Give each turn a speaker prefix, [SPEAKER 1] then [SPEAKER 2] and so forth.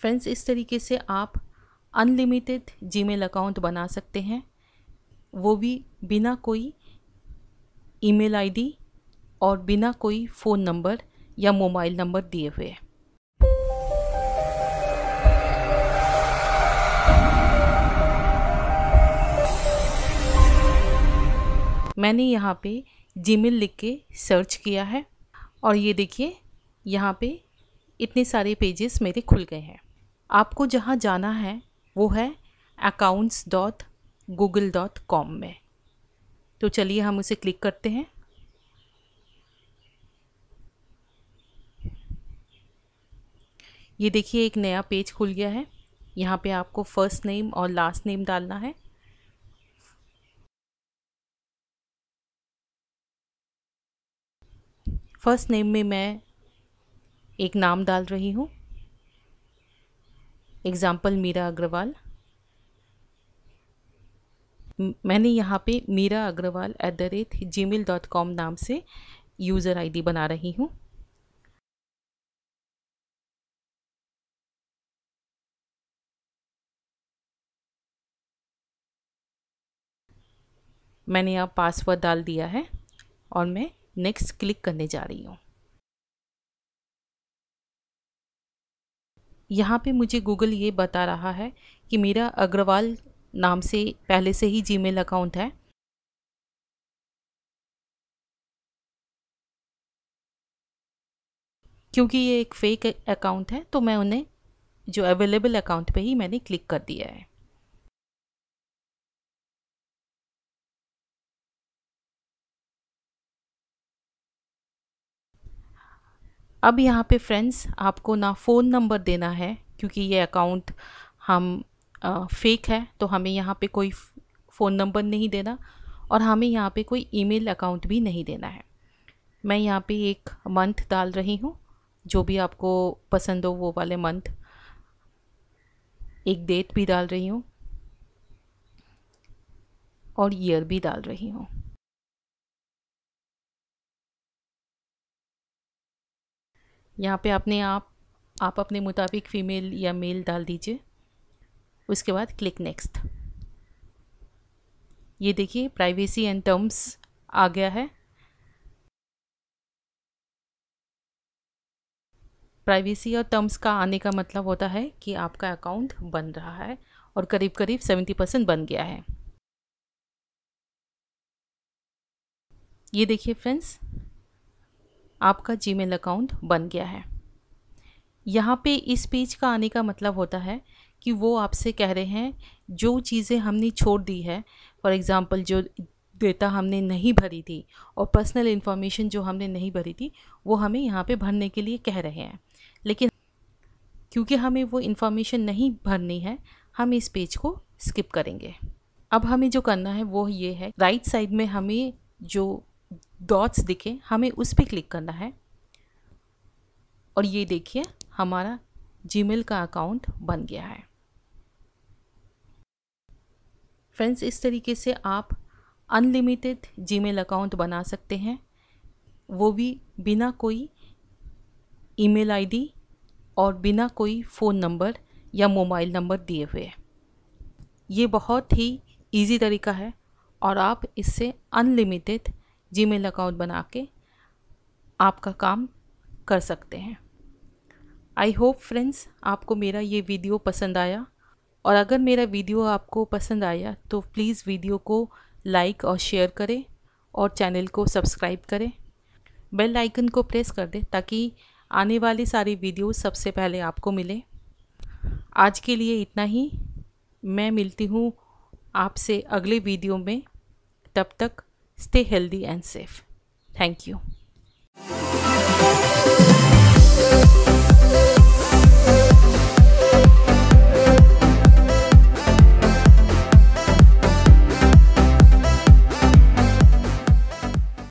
[SPEAKER 1] Friends इस तरीके से आप अनलिमिटेड जीमेल अकाउंट बना सकते हैं वो भी बिना कोई ईमेल आईडी और बिना कोई फ़ोन नंबर या मोबाइल नंबर दिए हुए मैंने यहाँ पे जीमेल लिख के सर्च किया है और ये देखिए यहाँ पे इतने सारे पेजेस मेरे खुल गए हैं आपको जहाँ जाना है वो है accounts dot Google dot com में तो चलिए हम उसे क्लिक करते हैं ये देखिए एक नया पेज खुल गया है यहाँ पे आपको फर्स्ट नेम और लास्ट नेम डालना है फर्स्ट नेम में मैं एक नाम डाल रही हूँ एग्ज़ाम्पल मीरा अग्रवाल मैंने यहाँ पे Meera Agarwal at the rate G mail dot com नाम से यूज़र आईडी बना रही हूँ मैंने यहाँ पासवर्ड डाल दिया है और मैं नेक्स्ट क्लिक करने जा रही हूँ यहाँ पे मुझे गूगल ये बता रहा है कि मेरा अग्रवाल नाम से पहले से ही जी अकाउंट है क्योंकि ये एक फेक अकाउंट है तो मैं उन्हें जो अवेलेबल अकाउंट पे ही मैंने क्लिक कर दिया है अब यहाँ पे फ्रेंड्स आपको ना फ़ोन नंबर देना है क्योंकि ये अकाउंट हम फेक है तो हमें यहाँ पे कोई फ़ोन नंबर नहीं देना और हमें यहाँ पे कोई ईमेल अकाउंट भी नहीं देना है मैं यहाँ पे एक मंथ डाल रही हूँ जो भी आपको पसंद हो वो वाले मंथ एक डेट भी डाल रही हूँ और ईयर भी डाल रही हूँ यहाँ पे आपने आप आप अपने मुताबिक फ़ीमेल या मेल डाल दीजिए उसके बाद क्लिक नेक्स्ट ये देखिए प्राइवेसी एंड टर्म्स आ गया है प्राइवेसी और टर्म्स का आने का मतलब होता है कि आपका अकाउंट बन रहा है और करीब करीब सेवेंटी परसेंट बन गया है ये देखिए फ्रेंड्स आपका जी अकाउंट बन गया है यहाँ पे इस पेज का आने का मतलब होता है कि वो आपसे कह रहे हैं जो चीज़ें हमने छोड़ दी है फॉर एग्ज़ाम्पल जो डेटा हमने नहीं भरी थी और पर्सनल इन्फॉर्मेशन जो हमने नहीं भरी थी वो हमें यहाँ पे भरने के लिए कह रहे हैं लेकिन क्योंकि हमें वो इन्फॉर्मेशन नहीं भरनी है हम इस पेज को स्किप करेंगे अब हमें जो करना है वो ये है राइट साइड में हमें जो डॉट्स दिखें हमें उस पर क्लिक करना है और ये देखिए हमारा जीमेल का अकाउंट बन गया है फ्रेंड्स इस तरीके से आप अनलिमिटेड जीमेल अकाउंट बना सकते हैं वो भी बिना कोई ईमेल आईडी और बिना कोई फ़ोन नंबर या मोबाइल नंबर दिए हुए ये बहुत ही इजी तरीका है और आप इससे अनलिमिटेड जीमेल अकाउंट बना के आपका काम कर सकते हैं आई होप फ्रेंड्स आपको मेरा ये वीडियो पसंद आया और अगर मेरा वीडियो आपको पसंद आया तो प्लीज़ वीडियो को लाइक और शेयर करें और चैनल को सब्सक्राइब करें बेल आइकन को प्रेस कर दें ताकि आने वाली सारी वीडियो सबसे पहले आपको मिले आज के लिए इतना ही मैं मिलती हूँ आपसे अगले वीडियो में तब तक Stay healthy and safe. Thank you.